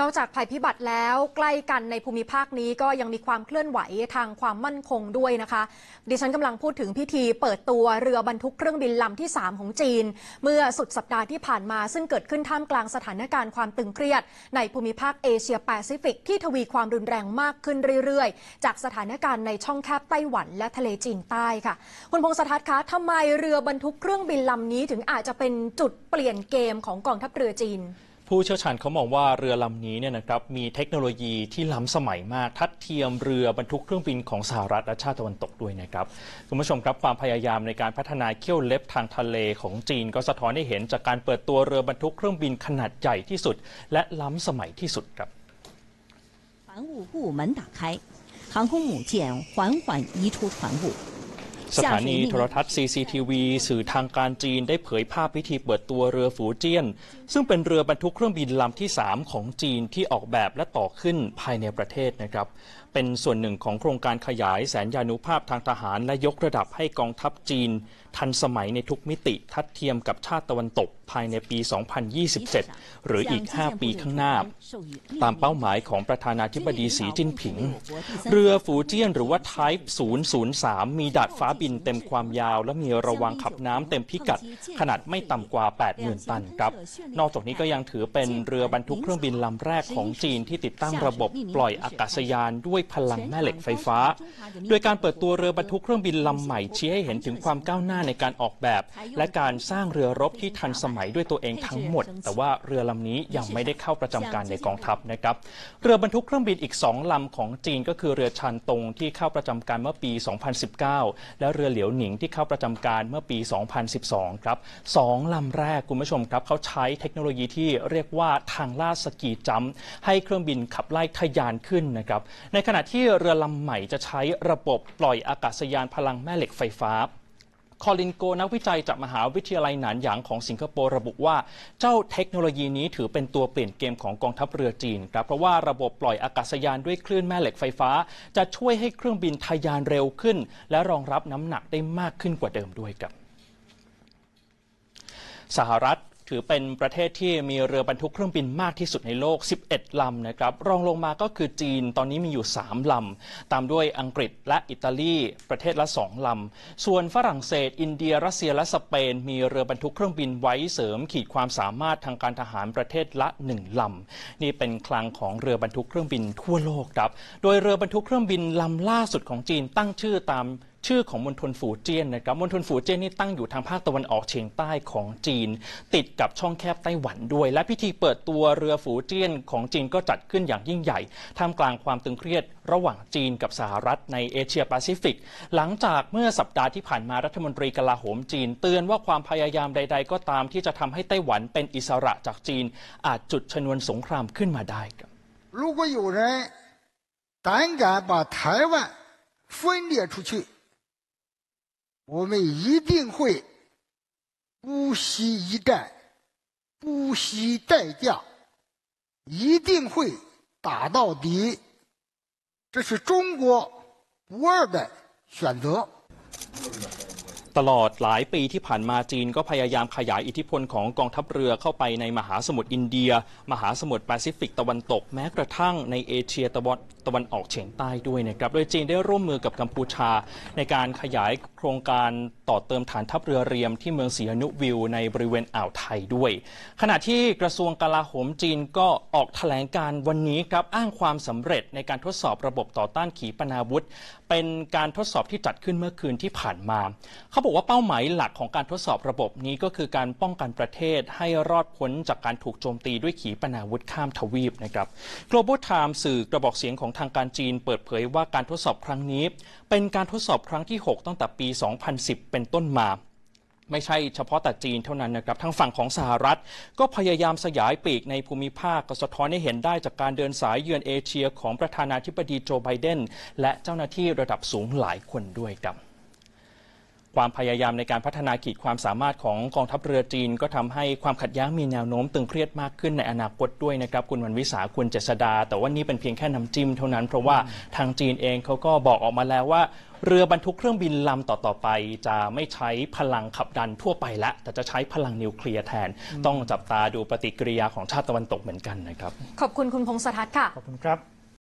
นอกจากภัยพิบัติแล้วใกล้กันในภูมิภาคนี้ก็ยังมีความเคลื่อนไหวทางความมั่นคงด้วยนะคะดิฉันกำลังพูดถึงพิธีเปิดตัวเรือบรรทุกเครื่องบินลำที่ 3 ของจีน เมื่อสุดสัปดาห์ที่ผ่านมาซึ่งเกิดขึ้นท่ามกลางสถานการณ์ความตึงเครียด ในภูมิภาคเอเชียแปซิฟิก ที่ทวีความรุนแรงมากขึ้นเรื่อยๆ จากสถานการณ์ในช่องแคบไต้หวันและทะเลจีนใต้ค่ะคุณพงศธรคะทำไมเรือบรรทุกเครื่องบินลำนี้ถึงอาจจะเป็นจุดเปลี่ยนเกมของกองทัพเรือจีนผู้เชี่ยวชาญเขามองว่าเรือลำนี้เนี่ยนะครับมีเทคโนโลยีที่ล้ำสมัยมาก ทัดเทียมเรือบรรทุกเครื่องบินของสหรัฐและชาติตะวันตกด้วยนะครับ คุณผู้ชมครับความพยายามในการพัฒนาเขี้ยวเล็บทางทะเลของจีนก็สะท้อนให้เห็น จากการเปิดตัวเรือบรรทุกเครื่องบินขนาดใหญ่ที่สุด และล้ำสมัยที่สุดครับ防务部门打开航空母舰缓缓移出船坞สถานีโทรทัศน์ CCTV สื่อทางการจีนได้เผยภาพพิธีเปิดตัวเรือฝูเจี้ยน ซึ่งเป็นเรือบรรทุกเครื่องบินลำที่ 3 ของจีนที่ออกแบบและต่อขึ้นภายในประเทศนะครับ เป็นส่วนหนึ่งของโครงการขยายแสนยานุภาพทางทหารและยกระดับให้กองทัพจีน ทันสมัยในทุกมิติทัดเทียมกับชาติตะวันตกภายในปี 2027 หรืออีก 5 ปีข้างหน้า ตามเป้าหมายของประธานาธิบดีสีจิ้นผิง เรือฝูเจี้ยน หรือว่า Type 003 มีดาดฟ้าบินเต็มความยาวและมีระวังขับน้ำเต็มพิกัดขนาดไม่ต่ำกว่า 80,000 ตันครับ นอกจากนี้ก็ยังถือเป็นเรือบรรทุกเครื่องบินลำแรกของจีนที่ติดตั้งระบบ ปล่อยอากาศยานด้วยพลังแม่เหล็กไฟฟ้า โดยการเปิดตัวเรือบรรทุกเครื่องบินลำใหม่ชี้ให้เห็นถึงความก้าวหน้าในการออกแบบ และการสร้างเรือรบที่ทันสมัยด้วยตัวเองทั้งหมด แต่ว่าเรือลำนี้ยังไม่ได้เข้าประจำการในกองทัพนะครับ เรือบรรทุกเครื่องบินอีก 2ลำของจีนก็คือเรือชันตงที่เข้าประจำการเมื่อปี 2019 แล้วเรือเหลียวหนิงที่เข้าประจำการเมื่อปี 2012 ครับสองลำแรกคุณผู้ชมครับ เขาใช้เทคโนโลยีที่เรียกว่าทางลาดสกีจัมให้เครื่องบินขับไล่ทยานขึ้นนะครับ ในขณะที่เรือลำใหม่จะใช้ระบบปล่อยอากาศยานพลังแม่เหล็กไฟฟ้าคอลินโก นักวิจัยจากมหาวิทยาลัยหนานหยางของสิงคโปร์ระบุว่า เจ้าเทคโนโลยีนี้ถือเป็นตัวเปลี่ยนเกมของกองทัพเรือจีนครับเพราะว่าระบบปล่อยอากาศยานด้วยคลื่นแม่เหล็กไฟฟ้า จะช่วยให้เครื่องบินทะยานเร็วขึ้น และรองรับน้ำหนักได้มากขึ้นกว่าเดิมด้วยครับสหรัฐถือเป็นประเทศที่มีเรือบรรทุกเครื่องบินมากที่สุดในโลก 11 ลำนะครับ รองลงมาก็คือจีน ตอนนี้มีอยู่ 3 ลำ ตามด้วยอังกฤษและอิตาลี ประเทศละ 2 ลำ ส่วนฝรั่งเศส อินเดีย รัสเซีย และสเปน มีเรือบรรทุกเครื่องบินไว้เสริมขีดความสามารถทางการทหารประเทศละ 1 ลำ นี่เป็นคลังของเรือบรรทุกเครื่องบินทั่วโลกครับ โดยเรือบรรทุกเครื่องบินลำล่าสุดของจีนตั้งชื่อตามชื่อของมณฑลฝูเจี้ยนนะครับ มณฑลฝูเจี้ยน นี่ตั้งอยู่ทางภาคตะวันออกเฉียงใต้ของจีน ติดกับช่องแคบไต้หวันด้วย และพิธีเปิดตัวเรือฝูเจี้ยน ของจีนก็จัดขึ้นอย่างยิ่งใหญ่ท่ามกลางความตึงเครียดระหว่างจีนกับสหรัฐในเอเชียแปซิฟิก หลังจากเมื่อสัปดาห์ที่ผ่านมารัฐมนตรีกลาโหมจีน เตือนว่าความพยายามใด ๆ ก็ตามที่จะทำให้ไต้หวันเป็นอิสระจากจีน อาจจุดชนวนสงครามขึ้นมาได้ครับ如果有人胆敢把台湾分裂出去，我们一定会不惜一战，不惜代价，一定会打到底。这是中国不二的选择。ตลอดหลายปีที่ผ่านมาจีนก็พยายามขยายอิทธิพลของกองทัพเรือเข้าไปในมหาสมุทรอินเดีย มหาสมุทรแปซิฟิกตะวันตกแม้กระทั่งในเอเชียตะวันตะวันออกเฉียงใต้ด้วยนะครับ โดยจีนได้ร่วมมือกับกัมพูชา ในการขยายโครงการต่อเติมฐานทัพเรือเรียมที่เมืองศรีอนุวิวในบริเวณอ่าวไทยด้วย ขณะที่กระทรวงกลาโหมจีนก็ออกแถลงการวันนี้ครับอ้างความสำเร็จ ในการทดสอบระบบต่อต้านขีปนาวุธเป็นการทดสอบที่จัดขึ้นเมื่อคืนที่ผ่านมา เขาบอกว่าเป้าหมายหลักของการทดสอบระบบนี้ก็คือการป้องกันประเทศให้รอดพ้นจากการถูกโจมตีด้วยขีปนาวุธข้ามทวีปนะครับ Global Times สื่อกระบอกเสียงของทางการจีนเปิดเผยว่าการทดสอบครั้งนี้ เป็นการทดสอบครั้งที่ 6ตั้งแต่ปี 2010 เป็นต้นมา ไม่ใช่เฉพาะแต่จีนเท่านั้นนะครับทางฝั่งของสหรัฐ ก็พยายามสยายปีกในภูมิภาค ก็สะท้อนให้เห็นได้จากการเดินสายเยือนเอเชีย ของประธานาธิบดีโจไบเดน และเจ้าหน้าที่ระดับสูงหลายคนด้วยครับความพยายามในการพัฒนาขีดความสามารถของกองทัพเรือจีน ก็ทำให้ความขัดแย้งมีแนวโน้ม ตึงเครียดมากขึ้นในอนาคตด้วยนะครับคุณวันวิสาคุณเจษดา แต่ว่านี่เป็นเพียงแค่น้าจิ้มเท่านั้นเพราะว่าทางจีนเองเขาก็บอกออกมาแล้วว่า เรือบรรทุกเครื่องบินลำต่อๆไป จะไม่ใช้พลังขับดันทั่วไปละ แต่จะใช้พลังนิวเคลียร์แทน ต้องจับตาดูปฏิกิริยาของชาติตะวันตกเหมือนกันนะครับขอบคุณคุณพงษ์สถัสค่ะขอบคุณครับ